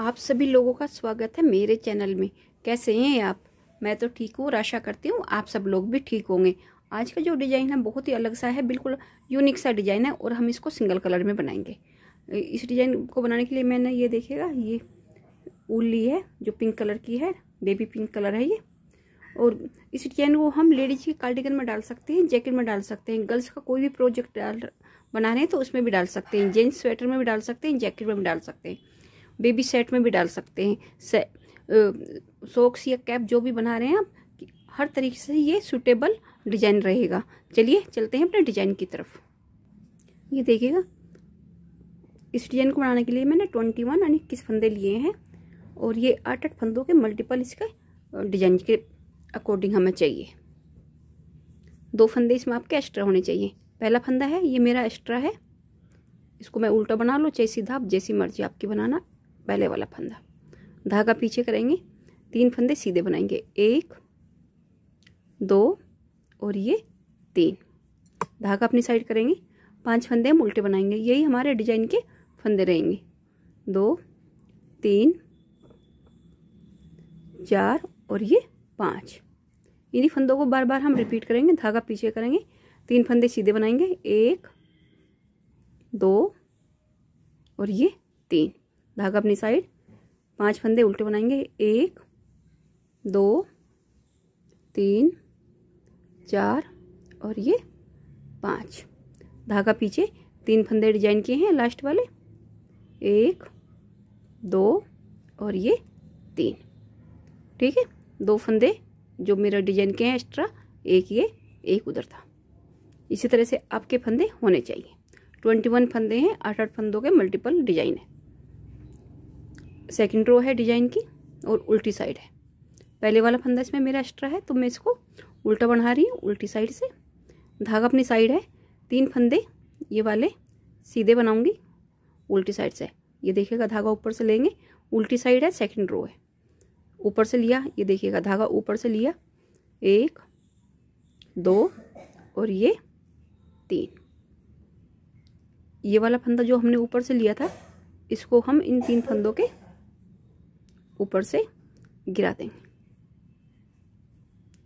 आप सभी लोगों का स्वागत है मेरे चैनल में कैसे हैं आप मैं तो ठीक हूँ और आशा करती हूँ आप सब लोग भी ठीक होंगे आज का जो डिज़ाइन है बहुत ही अलग सा है बिल्कुल यूनिक सा डिज़ाइन है और हम इसको सिंगल कलर में बनाएंगे इस डिज़ाइन को बनाने के लिए मैंने ये देखेगा ये ऊल ली है जो पिंक कलर की है बेबी पिंक कलर है ये और इस डिजाइन को हम लेडीज के कार्डिगन में डाल सकते हैं जैकेट में डाल सकते हैं गर्ल्स का कोई भी प्रोजेक्ट डाल बना रहे हैं तो उसमें भी डाल सकते हैं जेंट्स स्वेटर में भी डाल सकते हैं जैकेट में भी डाल सकते हैं बेबी सेट में भी डाल सकते हैं सोक्स या कैप जो भी बना रहे हैं आप हर तरीके से ये सूटेबल डिजाइन रहेगा चलिए चलते हैं अपने डिजाइन की तरफ ये देखिएगा इस डिजाइन को बनाने के लिए मैंने ट्वेंटी वन यानी इक्कीस फंदे लिए हैं और ये आठ आठ फंदों के मल्टीपल इसके डिजाइन के अकॉर्डिंग हमें चाहिए दो फंदे इसमें आपके एक्स्ट्रा होने चाहिए पहला फंदा है ये मेरा एक्स्ट्रा है इसको मैं उल्टा बना लो चाहे सीधा आप जैसी मर्जी आपकी बनाना पहले वाला फंदा धागा पीछे करेंगे तीन फंदे सीधे बनाएंगे एक दो और ये तीन धागा अपनी साइड करेंगे पांच फंदे हम उल्टे बनाएंगे यही हमारे डिजाइन के फंदे रहेंगे दो तीन चार और ये पाँच इन्हीं फंदों को बार बार हम रिपीट करेंगे धागा पीछे करेंगे तीन फंदे सीधे बनाएंगे एक दो और ये तीन धागा अपनी साइड पांच फंदे उल्टे बनाएंगे एक दो तीन चार और ये पाँच धागा पीछे तीन फंदे डिजाइन किए हैं लास्ट वाले एक दो और ये तीन ठीक है दो फंदे जो मेरा डिजाइन किए हैं एक्स्ट्रा एक ये एक उधर था इसी तरह से आपके फंदे होने चाहिए ट्वेंटी वन फंदे हैं आठ आठ फंदों के मल्टीपल डिजाइन है सेकेंड रो है डिजाइन की और उल्टी साइड है पहले वाला फंदा इसमें मेरा एक्स्ट्रा है तो मैं इसको उल्टा बढ़ा रही हूँ उल्टी साइड से धागा अपनी साइड है तीन फंदे ये वाले सीधे बनाऊंगी उल्टी साइड से ये देखिएगा धागा ऊपर से लेंगे उल्टी साइड है सेकंड रो है ऊपर से लिया ये देखिएगा धागा ऊपर से लिया एक दो और ये तीन ये वाला फंदा जो हमने ऊपर से लिया था इसको हम इन तीन फंदों के ऊपर से गिरा देंगे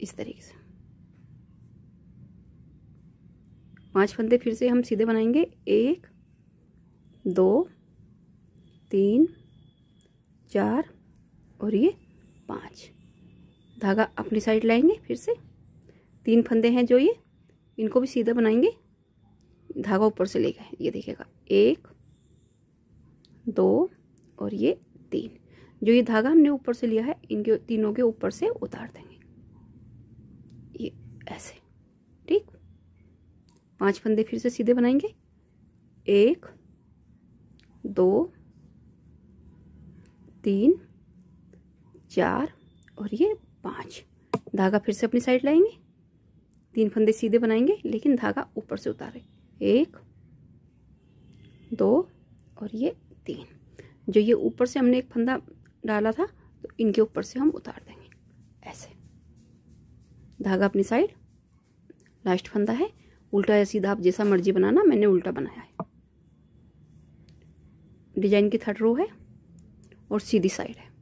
इस तरीके से पांच फंदे फिर से हम सीधे बनाएंगे एक दो तीन चार और ये पाँच धागा अपनी साइड लाएंगे फिर से तीन फंदे हैं जो ये इनको भी सीधा बनाएंगे धागा ऊपर से लेगा ये देखिएगा एक दो और ये तीन जो ये धागा हमने ऊपर से लिया है इनके तीनों के ऊपर से उतार देंगे ये ऐसे ठीक पांच फंदे फिर से सीधे बनाएंगे एक दो तीन चार और ये पांच धागा फिर से अपनी साइड लाएंगे तीन फंदे सीधे बनाएंगे लेकिन धागा ऊपर से उतारे एक दो और ये तीन जो ये ऊपर से हमने एक फंदा डाला था तो इनके ऊपर से हम उतार देंगे ऐसे धागा अपनी साइड लास्ट फंदा है उल्टा या सीधा आप जैसा मर्जी बनाना मैंने उल्टा बनाया है डिजाइन की थर्ड रो है और सीधी साइड है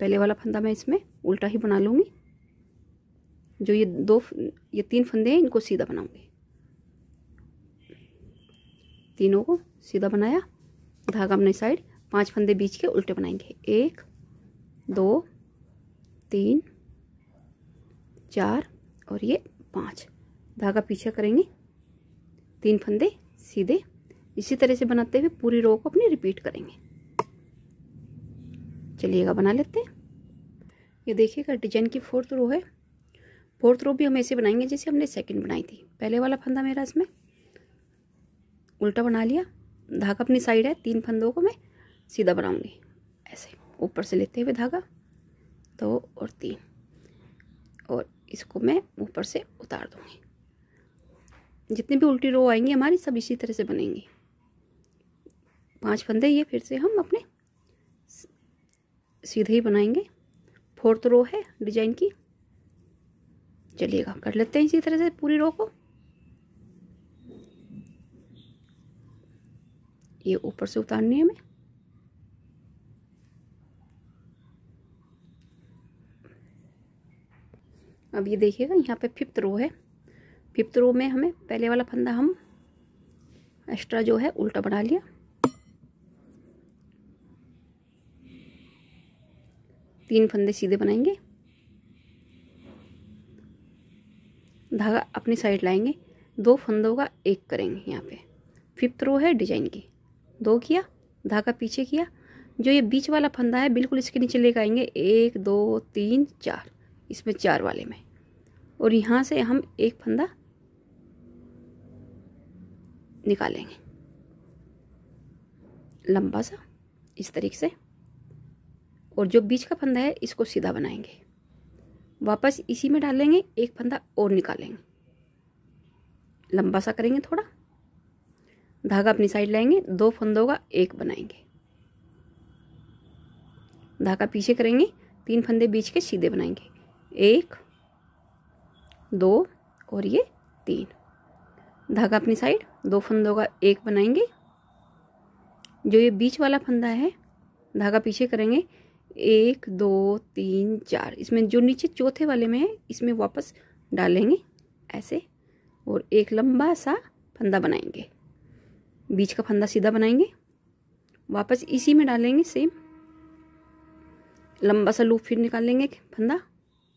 पहले वाला फंदा मैं इसमें उल्टा ही बना लूँगी जो ये दो ये तीन फंदे हैं इनको सीधा बनाऊंगी तीनों को सीधा बनाया धागा अपनी साइड पांच फंदे बीच के उल्टे बनाएंगे एक दो तीन चार और ये पांच धागा पीछे करेंगे तीन फंदे सीधे इसी तरह से बनाते हुए पूरी रो को अपनी रिपीट करेंगे चलिएगा बना लेते हैं ये देखिएगा डिजाइन की फोर्थ रो है फोर्थ रो भी हम ऐसे बनाएंगे जैसे हमने सेकंड बनाई थी पहले वाला फंदा मेरा इसमें उल्टा बना लिया धागा अपनी साइड है तीन फंदों को मैं सीधा बनाऊंगी ऐसे ऊपर से लेते हुए धागा दो और तीन और इसको मैं ऊपर से उतार दूंगी जितनी भी उल्टी रो आएंगी हमारी सब इसी तरह से बनेंगी पांच फंदे ये फिर से हम अपने सीधे ही बनाएंगे फोर्थ रो है डिजाइन की चलिएगा कर लेते हैं इसी तरह से पूरी रो को ये ऊपर से उतारनी है हमें अब ये देखिएगा यहाँ पे फिफ्थ रो है फिफ्थ रो में हमें पहले वाला फंदा हम एक्स्ट्रा जो है उल्टा बना लिया तीन फंदे सीधे बनाएंगे धागा अपनी साइड लाएंगे दो फंदों का एक करेंगे यहाँ पे फिफ्थ रो है डिजाइन की दो किया धागा पीछे किया जो ये बीच वाला फंदा है बिल्कुल इसके नीचे लेकर आएंगे एक दो तीन चार इसमें चार वाले में और यहाँ से हम एक फंदा निकालेंगे लंबा सा इस तरीके से और जो बीच का फंदा है इसको सीधा बनाएंगे वापस इसी में डालेंगे एक फंदा और निकालेंगे लंबा सा करेंगे थोड़ा धागा अपनी साइड लाएंगे दो फंदों का एक बनाएंगे धागा पीछे करेंगे तीन फंदे बीच के सीधे बनाएंगे एक दो और ये तीन धागा अपनी साइड दो फंदों का एक बनाएंगे जो ये बीच वाला फंदा है धागा पीछे करेंगे एक दो तीन चार इसमें जो नीचे चौथे वाले में है इसमें वापस डालेंगे ऐसे और एक लंबा सा फंदा बनाएंगे बीच का फंदा सीधा बनाएंगे वापस इसी में डालेंगे सेम लंबा सा लूप फिर निकाल लेंगे फंदा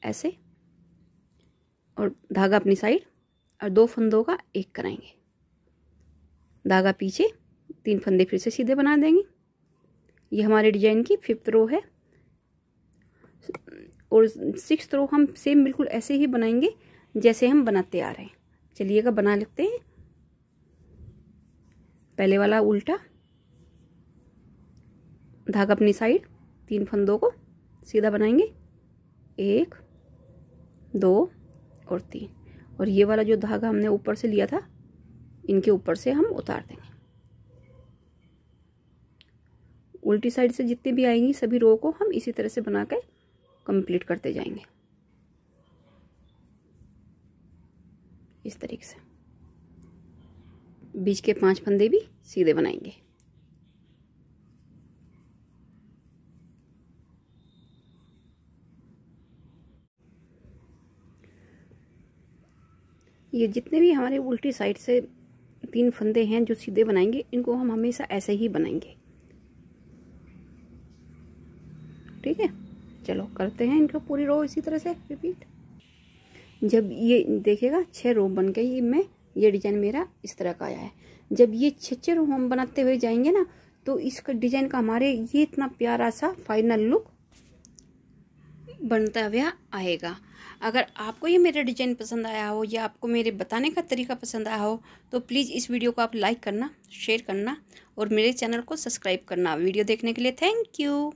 ऐसे और धागा अपनी साइड और दो फंदों का एक कराएंगे धागा पीछे तीन फंदे फिर से सीधे बना देंगे ये हमारे डिजाइन की फिफ्थ रो है और सिक्स रो हम सेम बिल्कुल ऐसे ही बनाएंगे जैसे हम बनाते आ रहे हैं चलिएगा बना लेते हैं पहले वाला उल्टा धागा अपनी साइड तीन फंदों को सीधा बनाएंगे एक दो और तीन और ये वाला जो धागा हमने ऊपर से लिया था इनके ऊपर से हम उतार देंगे उल्टी साइड से जितनी भी आएंगी सभी रो को हम इसी तरह से बना कर कंप्लीट करते जाएंगे इस तरीके से बीच के पांच फंदे भी सीधे बनाएंगे ये जितने भी हमारे उल्टी साइड से तीन फंदे हैं जो सीधे बनाएंगे इनको हम हमेशा ऐसे ही बनाएंगे ठीक है चलो करते हैं इनको पूरी रो इसी तरह से रिपीट जब ये देखिएगा छः रो बन गई मैं ये डिजाइन मेरा इस तरह का आया है जब ये छः छः रो हम बनाते हुए जाएंगे ना तो इसका डिजाइन का हमारे ये इतना प्यारा सा फाइनल लुक बनता हुआ आएगा अगर आपको ये मेरा डिजाइन पसंद आया हो या आपको मेरे बताने का तरीका पसंद आया हो तो प्लीज़ इस वीडियो को आप लाइक करना शेयर करना और मेरे चैनल को सब्सक्राइब करना वीडियो देखने के लिए थैंक यू